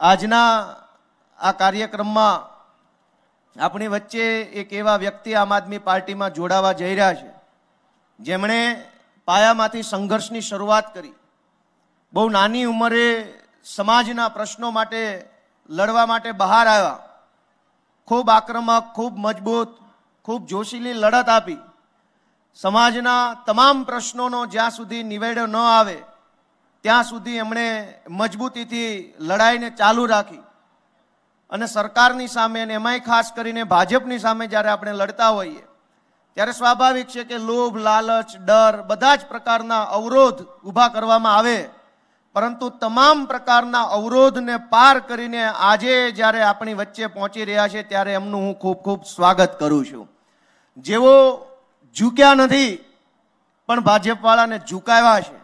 આજના આ કાર્યક્રમમાં આપણી વચ્ચે એક એવા વ્યક્તિ આમ આદમી પાર્ટીમાં જોડાવા જઈ રહ્યા છે જેમણે પાયામાંથી સંઘર્ષની શરૂઆત કરી બહુ નાની ઉંમરે સમાજના પ્રશ્નો માટે લડવા માટે બહાર આવ્યા ખૂબ આક્રમક ખૂબ મજબૂત ખૂબ જોશીલી લડત આપી સમાજના તમામ પ્રશ્નોનો જ્યાં સુધી નિવેડો ન આવે ત્યાં સુધી એમણે મજબૂતીથી લડાઈને ચાલુ રાખી અને સરકારની સામે અને એમાંય ખાસ કરીને ભાજપની સામે જ્યારે આપણે લડતા હોઈએ ત્યારે સ્વાભાવિક છે કે લોભ લાલચ ડર બધા જ પ્રકારના અવરોધ ઊભા કરવામાં આવે પરંતુ તમામ પ્રકારના અવરોધને પાર કરીને આજે જ્યારે આપણી વચ્ચે પહોંચી રહ્યા છે ત્યારે એમનું હું ખૂબ ખૂબ સ્વાગત કરું છું જેઓ ઝૂક્યા નથી પણ ભાજપવાળાને ઝુકાવ્યા છે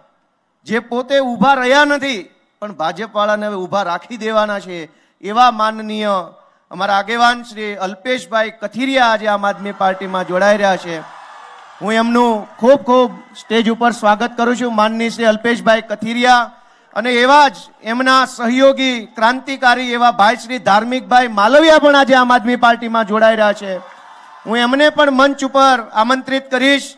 જે પોતે ઊભા રહ્યા નથી પણ ભાજપવાળાને હવે ઊભા રાખી દેવાના છે એવા માનનીય અમારા આગેવાન શ્રી અલ્પેશભાઈ કથિરિયા આજે આમ આદમી પાર્ટીમાં જોડાઈ રહ્યા છે હું એમનું ખૂબ ખૂબ સ્ટેજ ઉપર સ્વાગત કરું છું માનની શ્રી અલ્પેશભાઈ કથિરિયા અને એવા જ એમના સહયોગી ક્રાંતિકારી એવા ભાઈ શ્રી ધાર્મિકભાઈ માલવિયા પણ આજે આમ આદમી પાર્ટીમાં જોડાઈ રહ્યા છે હું એમને પણ મંચ ઉપર આમંત્રિત કરીશ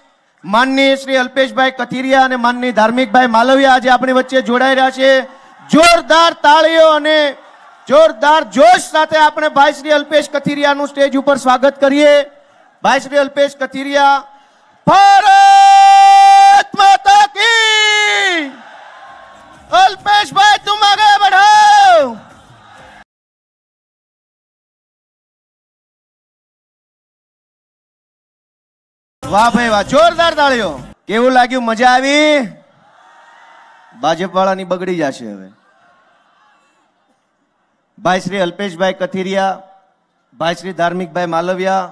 માનની શ્રી અલ્પેશભાઈ કથિરિયા અને માનની ધાર્મિકભાઈ માલવિયા આજે આપણી વચ્ચે જોડાઈ રહ્યા છે જોરદાર તાળીઓ અને જોરદાર જોશ સાથે આપણે ભાઈ શ્રી અલ્પેશ કથિરિયાનું સ્ટેજ ઉપર સ્વાગત કરીએ ભાઈ શ્રી અલ્પેશ કથિરિયા ભારત વાહ ભાઈ વાહ જોરદાર તાળીઓ કેવું લાગ્યું મજા આવી ભાજપ વાળાની બગડી જશે હવે ભાઈ શ્રી અલ્પેશભાઈ કથિરિયા ભાઈ શ્રી ધાર્મિકભાઈ માલવિયા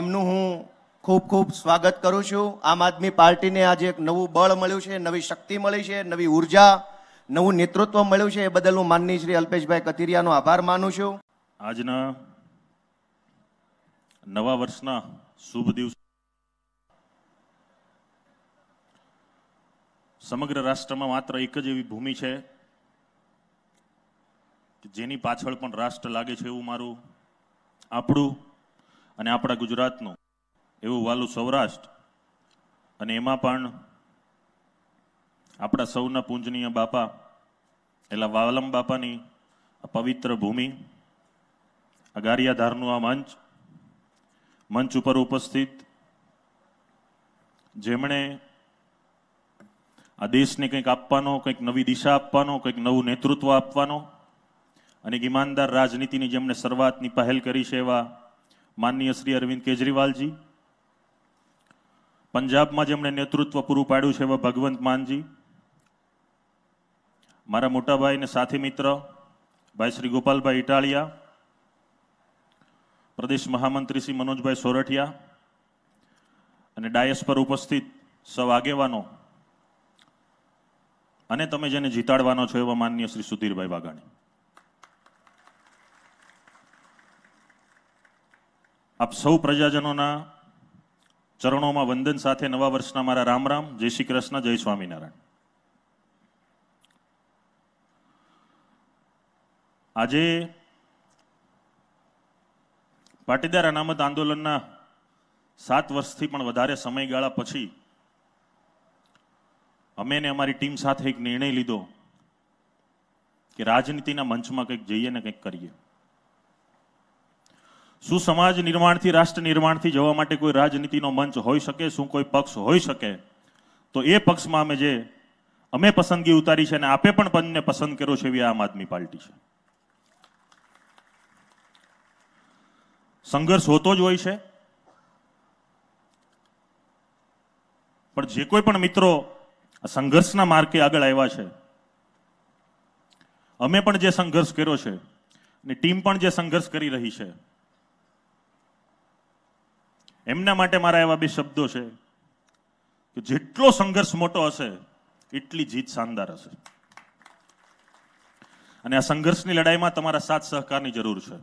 એમનું હું ખૂબ ખૂબ સ્વાગત કરું છું આમ આદમી પાર્ટીને આજે એક નવું બળ મળ્યું છે નવી શક્તિ મળી છે નવી ઉર્જા નવું નેતૃત્વ મળ્યું છે એ બદલ હું માનની શ્રી અલ્પેશભાઈ કથિરિયાનો આભાર માનું છું આજના નવા વર્ષના શુભ દિવસ સમગ્ર રાષ્ટ્રમાં માત્ર એક જ એવી ભૂમિ છે કે જેની પાછળ પણ રાષ્ટ્ર લાગે છે એવું મારું આપણું અને આપણા ગુજરાતનું એવું વાલું સૌરાષ્ટ્ર અને એમાં પણ આપણા સૌના પૂજનીય બાપા એટલે વાલમ બાપાની આ પવિત્ર ભૂમિ અગારિયાધારનું આ મંચ મંચ ઉપર ઉપસ્થિત જેમણે આ દેશને કંઈક આપવાનો કંઈક નવી દિશા આપવાનો કંઈક નવું નેતૃત્વ આપવાનો અને ઈમાનદાર રાજનીતિની જેમણે શરૂઆતની પહેલ કરી છે એવા માનનીય શ્રી અરવિંદ કેજરીવાલજી પંજાબમાં જેમણે નેતૃત્વ પૂરું પાડ્યું છે એવા ભગવંત માનજી મારા મોટાભાઈને સાથી મિત્ર ભાઈ શ્રી ગોપાલભાઈ ઇટાળિયા પ્રદેશ મહામંત્રી શ્રી મનોજભાઈ સોરઠિયા અને ડાયસ પર ઉપસ્થિત સૌ આગેવાનો અને તમે જેને જીતાડવાનો છો એવા માનનીય શ્રી સુધીરભાઈ વાઘાણી આપ સૌ પ્રજાજનોના ચરણોમાં વંદન સાથે નવા વર્ષના મારા રામ રામ જય શ્રી કૃષ્ણ જય સ્વામિનારાયણ આજે પાટીદાર અનામત આંદોલનના સાત વર્ષથી પણ વધારે સમયગાળા પછી અમે ને અમારી ટીમ સાથે એક નિર્ણય લીધો કે રાજનીતિના મંચમાં કંઈક જઈએ ને કંઈક કરીએ શું સમાજ નિર્માણથી રાષ્ટ્ર નિર્માણથી જવા માટે કોઈ રાજનીતિનો મંચ હોઈ શકે શું કોઈ પક્ષ હોઈ શકે તો એ પક્ષમાં અમે જે અમે પસંદગી ઉતારી છે અને આપે પણ પંચને પસંદ કર્યો છે એવી આમ આદમી પાર્ટી છે સંઘર્ષ હોતો જ હોય છે પણ જે કોઈ પણ મિત્રો આ સંઘર્ષના માર્કે આગળ આવ્યા છે અમે પણ જે સંઘર્ષ કર્યો છે અને ટીમ પણ જે સંઘર્ષ કરી રહી છે એમના માટે મારા એવા બે શબ્દો છે કે જેટલો સંઘર્ષ મોટો હશે એટલી જીત શાનદાર હશે અને આ સંઘર્ષની લડાઈમાં તમારા સાથ સહકારની જરૂર છે